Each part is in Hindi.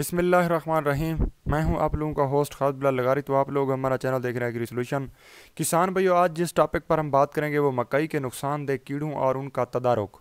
रही मैं हूं आप लोगों का होस्ट खासबिला लगारी तो आप लोग हमारा चैनल देख रहे हैं एग्री सोल्यूशन किसान भाइयों आज जिस टॉपिक पर हम बात करेंगे वो मकई के नुकसानदेह कीड़ों और उनका तदारुक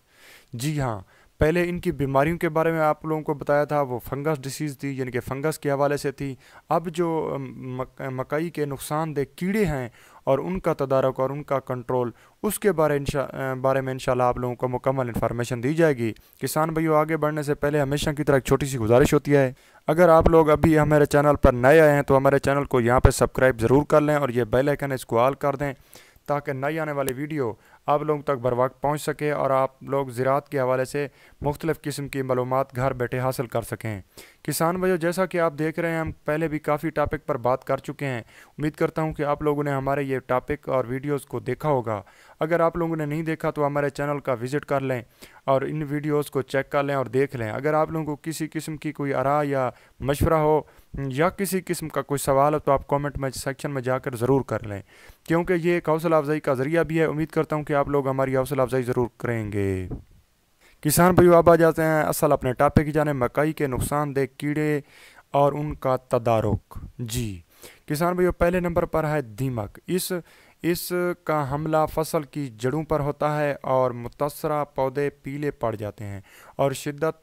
जी हाँ पहले इनकी बीमारियों के बारे में आप लोगों को बताया था वो फंगस डिसीज़ थी यानी कि फंगस के हवाले से थी अब जो मक, मकई के नुकसानदेह कीड़े हैं और उनका तदारक और उनका कंट्रोल उसके बारे इंशा बारे में इंशाल्लाह आप लोगों को मुकम्मल इन्फॉर्मेशन दी जाएगी किसान भाइयों आगे बढ़ने से पहले हमेशा की तरह एक छोटी सी गुजारिश होती है अगर आप लोग अभी हमारे चैनल पर नए आए हैं तो हमारे चैनल को यहाँ पर सब्सक्राइब ज़रूर कर लें और ये बेलाइकन इसको ऑल कर दें ताकि नई आने वाली वीडियो आप लोगों तक बर वक्त पहुँच सके और आप लोग ज़रात के हवाले से मुख्तलिफ़ किस्म की मालूम घर बैठे हासिल कर सकें किसान भाइयों जैसा कि आप देख रहे हैं हम पहले भी काफ़ी टॉपिक पर बात कर चुके हैं उम्मीद करता हूं कि आप लोगों ने हमारे ये टॉपिक और वीडियोस को देखा होगा अगर आप लोगों ने नहीं देखा तो हमारे चैनल का विजिट कर लें और इन वीडियोस को चेक कर लें और देख लें अगर आप लोगों को किसी किस्म की कोई आरा या मशवरा हो या किसी किस्म का कोई सवाल हो तो आप कॉमेंट में सेक्शन में जाकर ज़रूर कर लें क्योंकि ये एक हौसला अफजाई का ज़रिया भी है उम्मीद करता हूँ कि आप लोग हमारी हौसला अफजाई ज़रूर करेंगे किसान भाई अब आ जाते हैं असल अपने टापे की जाने मकई के नुकसानदेह कीड़े और उनका तदारुक जी किसान भाई पहले नंबर पर है दीमक इस इस का हमला फसल की जड़ों पर होता है और मुतासरा पौधे पीले पड़ जाते हैं और शिद्दत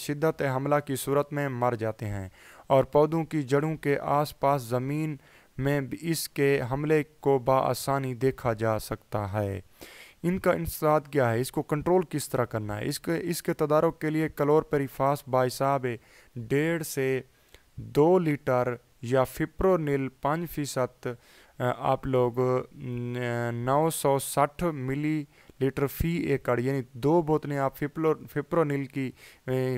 शिद्दत हमला की सूरत में मर जाते हैं और पौधों की जड़ों के आसपास ज़मीन में इसके हमले को बआसानी देखा जा सकता है इनका इंसाद क्या है इसको कंट्रोल किस तरह करना है इसके इसके तदारों के लिए कलोर परिफास बाई डेढ़ से दो लीटर या फिप्रोनिल पाँच फीसद आप लोग नौ सौ साठ मिली लीटर फी एकड़ यानी दो बोतलें आप फिप्रो फिप्रोनिल की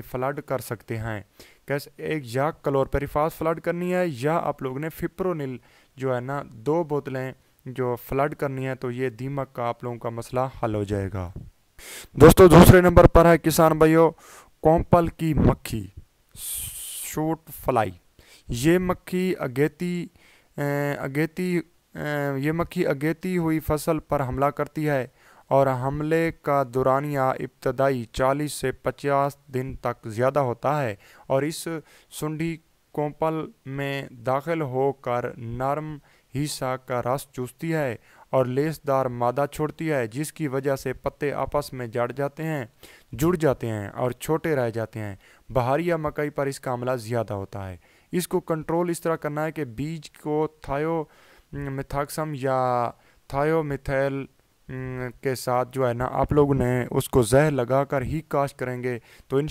फ्लड कर सकते हैं कैसे एक या परिफास फ्लड करनी है या आप लोग ने फिप्रोनिल जो है ना दो बोतलें जो फ्लड करनी है तो ये दीमक का आप लोगों का मसला हल हो जाएगा दोस्तों दूसरे नंबर पर है किसान भाइयों कोम्पल की मक्खी शूट फ्लाई ये मक्खी अगेती अगेती ये मक्खी अगेती हुई फसल पर हमला करती है और हमले का दुरानिया इब्तदाई 40 से 50 दिन तक ज़्यादा होता है और इस सुंडी कोम्पल में दाखिल होकर नरम ही साग का रस चूसती है और लेसदार मादा छोड़ती है जिसकी वजह से पत्ते आपस में जड़ जाते हैं जुड़ जाते हैं और छोटे रह जाते हैं बहारी या मकई पर इसका अमला ज़्यादा होता है इसको कंट्रोल इस तरह करना है कि बीज को थायो मिथाक्सम या थायोमिथैल के साथ जो है ना आप लोग ने उसको जहर लगा कर ही काश करेंगे तो इन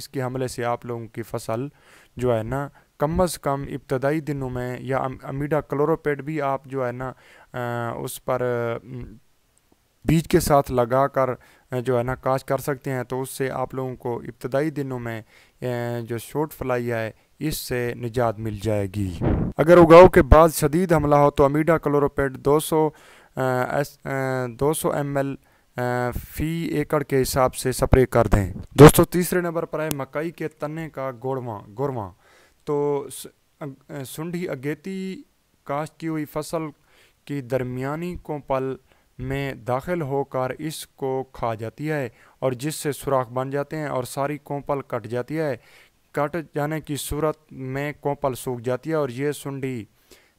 इसके हमले से आप लोगों की फसल जो है ना कम अज़ कम इब्तदाई दिनों में या अमीडा क्लोरोपेड भी आप जो है ना उस पर बीज के साथ लगा कर जो है ना काश कर सकते हैं तो उससे आप लोगों को इब्तदाई दिनों में जो शॉर्ट फ्लाई है इससे निजात मिल जाएगी अगर उगाओ के बाद शदीद हमला हो तो अमीडा क्लोरोपेड 200 सौ दो सौ एम एल फ़ी एकड़ के हिसाब से स्प्रे कर दें दोस्तों तीसरे नंबर पर है मकई के तने का गोड़वा गोड़वा तो सुंडी अगेती काश्त की हुई फसल की दरमियानी कोपल में दाखिल होकर इसको खा जाती है और जिससे सुराख बन जाते हैं और सारी कोपल कट जाती है कट जाने की सूरत में कोपल सूख जाती है और ये सुंडी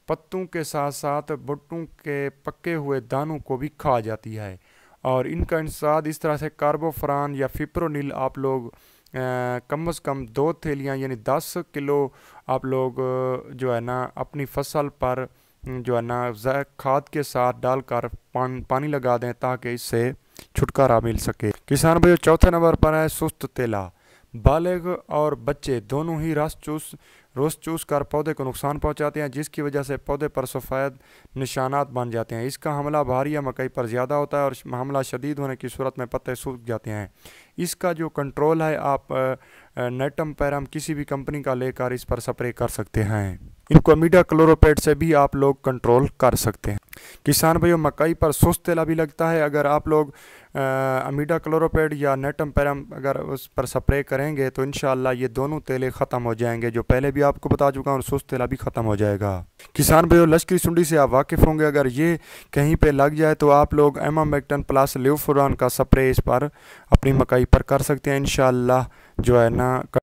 पत्तों के साथ साथ बुट्टों के पके हुए दानों को भी खा जाती है और इनका इंसाद इस तरह से कार्बोफ्रान या फिप्रोनिल आप लोग कम अज़ कम दो थैलियाँ यानी दस किलो आप लोग जो है ना अपनी फसल पर जो है ना खाद के साथ डालकर पान, पानी लगा दें ताकि इससे छुटकारा मिल सके किसान भाई चौथे नंबर पर है सुस्त तेला बालग और बच्चे दोनों ही रस चूस रोस चूस कर पौधे को नुकसान पहुंचाते हैं जिसकी वजह से पौधे पर सफ़ायद निशानात बन जाते हैं इसका हमला भारी या मकई पर ज़्यादा होता है और हमला शदीद होने की सूरत में पत्ते सूख जाते हैं इसका जो कंट्रोल है आप नेटम पैरम किसी भी कंपनी का लेकर इस पर स्प्रे कर सकते हैं इनको अमीडा क्लोरोपेट से भी आप लोग कंट्रोल कर सकते हैं किसान भाइयों मकई पर सुस्त तेला भी लगता है अगर आप लोग अमीडा क्लोरोपेड या नेटम पैरम अगर उस पर स्प्रे करेंगे तो इन ये दोनों तेले ख़त्म हो जाएंगे जो पहले भी आपको बता चुका हूँ सुस्त तेला भी ख़त्म हो जाएगा किसान भाइयों लश्करी सुंडी से आप वाकिफ़ होंगे अगर ये कहीं पे लग जाए तो आप लोग एमामेक्टन प्लस ल्यूफुरान का स्प्रे इस पर अपनी मकई पर कर सकते हैं इन जो है ना